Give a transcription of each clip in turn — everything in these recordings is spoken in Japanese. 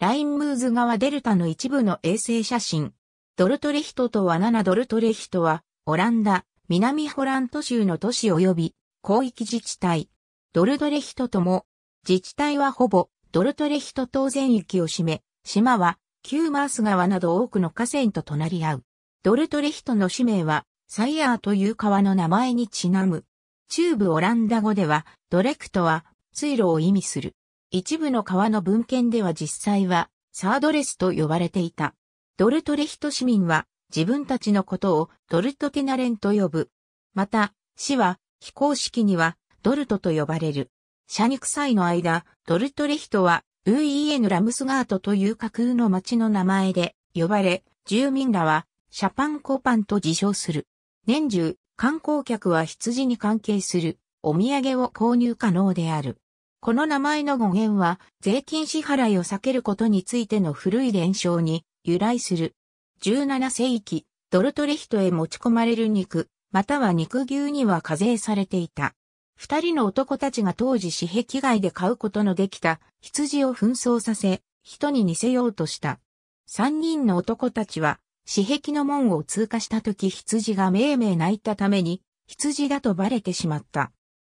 ラインムーズ川デルタの一部の衛星写真。ドルトレヒトとはナドルトレヒトは、オランダ、南ホラント州の都市及び広域自治体。ドルトレヒトとも、自治体はほぼドルトレヒト島全域を占め、島はキューマース川など多くの河川と隣り合う。ドルトレヒトの氏名は、サイヤーという川の名前にちなむ。中部オランダ語では、ドレクトは、水路を意味する。一部の川の文献では実際は、サードレスと呼ばれていた。ドルトレヒト市民は、自分たちのことをドルトテナレンと呼ぶ。また、市は、非公式には、ドルトと呼ばれる。社肉祭の間、ドルトレヒトは、ウイ n エヌ・ラムスガートという架空の町の名前で呼ばれ、住民らは、シャパンコパンと自称する。年中、観光客は羊に関係するお土産を購入可能である。この名前の語源は、税金支払いを避けることについての古い伝承に由来する。17世紀、ドルトレヒトへ持ち込まれる肉、または肉牛には課税されていた。二人の男たちが当時紙壁外で買うことのできた羊を紛争させ、人に似せようとした。三人の男たちは、紙壁の門を通過した時羊がめいめい泣いたために、羊だとバレてしまった。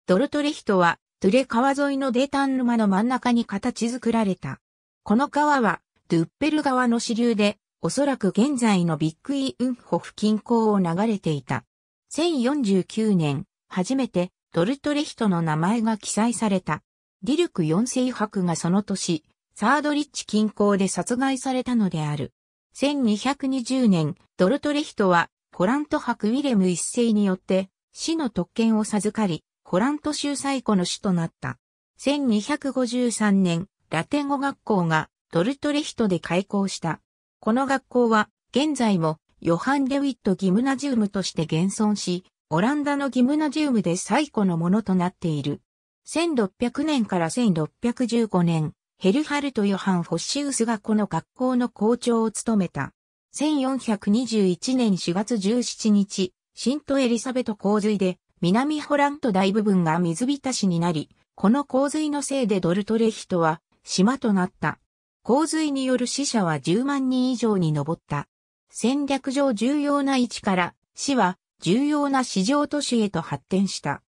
ドルトレヒトはドゥレ川沿いのデータン沼の真ん中に形作られた。この川は、ドゥッペル川の支流で、おそらく現在のビッグイーウンホフ近郊を流れていた。1049年、初めて、ドルトレヒトの名前が記載された。ディルク4世博がその年、サードリッチ近郊で殺害されたのである。1220年、ドルトレヒトは、コラント博ウィレム一世によって、死の特権を授かり、コラント州最古の市となった。1253年、ラテン語学校がトルトレヒトで開校した。この学校は、現在も、ヨハン・デウィット・ギムナジウムとして現存し、オランダのギムナジウムで最古のものとなっている。1600年から1615年、ヘルハルト・ヨハン・フォッシウスがこの学校の校長を務めた。1421年4月17日、シント・エリサベト洪水で南ホラント大部分が水浸しになり、この洪水のせいでドルトレヒトは島となった。洪水による死者は10万人以上に上った。戦略上重要な位置から市は重要な市場都市へと発展した。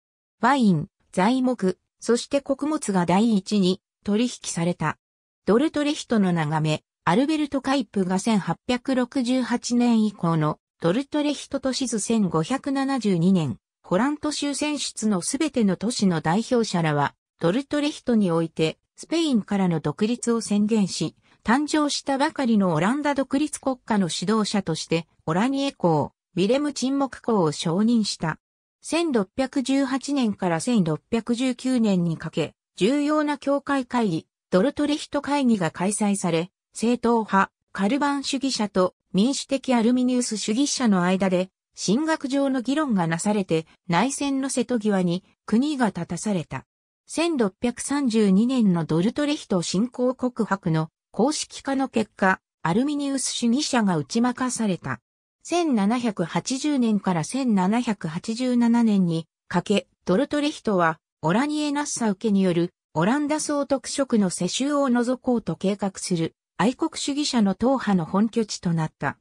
ワイン、材木、そして穀物が第一に取引された。ドルトレヒトの眺め、アルベルト・カイプが1868年以降のドルトレヒト都市図1572年ホラント州選出のすべての都市の代表者らは、ドルトレヒトにおいて、スペインからの独立を宣言し、誕生したばかりのオランダ独立国家の指導者として、オラニエ公、ウィレム沈黙公を承認した。1618年から1619年にかけ、重要な教会会議、ドルトレヒト会議が開催され、正統派、カルバン主義者と民主的アルミニウス主義者の間で進学上の議論がなされて内戦の瀬戸際に国が立たされた。1632年のドルトレヒト侵攻告白の公式化の結果、アルミニウス主義者が打ち負かされた。1780年から1787年にかけ、ドルトレヒトはオラニエ・ナッサ受けによるオランダ総督職の世襲を除こうと計画する愛国主義者の党派の本拠地となった。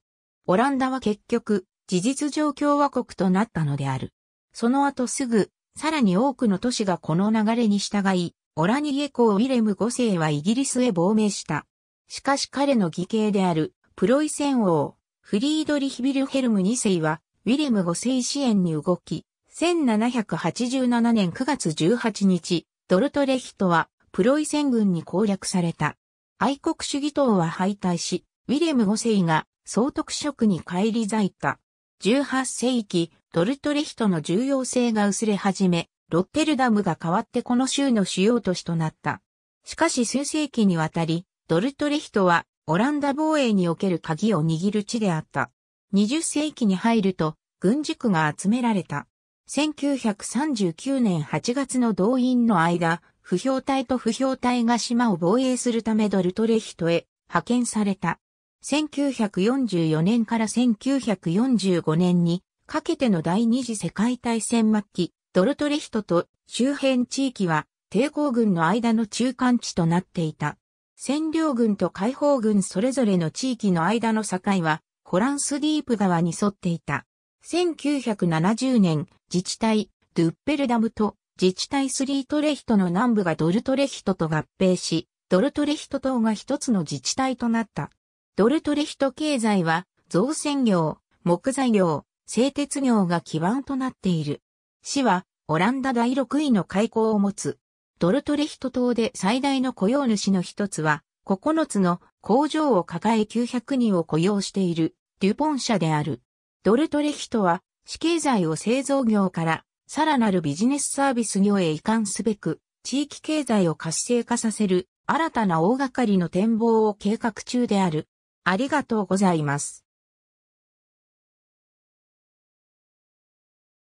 オランダは結局、事実上共和国となったのである。その後すぐ、さらに多くの都市がこの流れに従い、オラニエ公ウィレム5世はイギリスへ亡命した。しかし彼の義兄である、プロイセン王、フリードリヒビルヘルム2世は、ウィレム5世支援に動き、1787年9月18日、ドルトレヒトは、プロイセン軍に攻略された。愛国主義党は敗退し、ウィレム5世が総督職に返り咲いた。18世紀、トルトレヒトの重要性が薄れ始め、ロッテルダムが変わってこの州の主要都市となった。しかし数世紀にわたり、ドルトレヒトはオランダ防衛における鍵を握る地であった。20世紀に入ると、軍事区が集められた。1939年8月の動員の間、不評隊と不評隊が島を防衛するためドルトレヒトへ派遣された。1944年から1945年にかけての第二次世界大戦末期、ドルトレヒトと周辺地域は抵抗軍の間の中間地となっていた。占領軍と解放軍それぞれの地域の間の境は、ホランスディープ川に沿っていた。1970年、自治体、ドゥッペルダムと自治体スリートレヒトの南部がドルトレヒトと合併し、ドルトレヒト島が一つの自治体となった。ドルトレヒト経済は造船業、木材業、製鉄業が基盤となっている。市はオランダ第6位の開港を持つ。ドルトレヒト島で最大の雇用主の一つは、9つの工場を抱え900人を雇用している、デュポン社である。ドルトレヒトは、市経済を製造業から、さらなるビジネスサービス業へ移管すべく、地域経済を活性化させる、新たな大掛かりの展望を計画中である。ありがとうございます。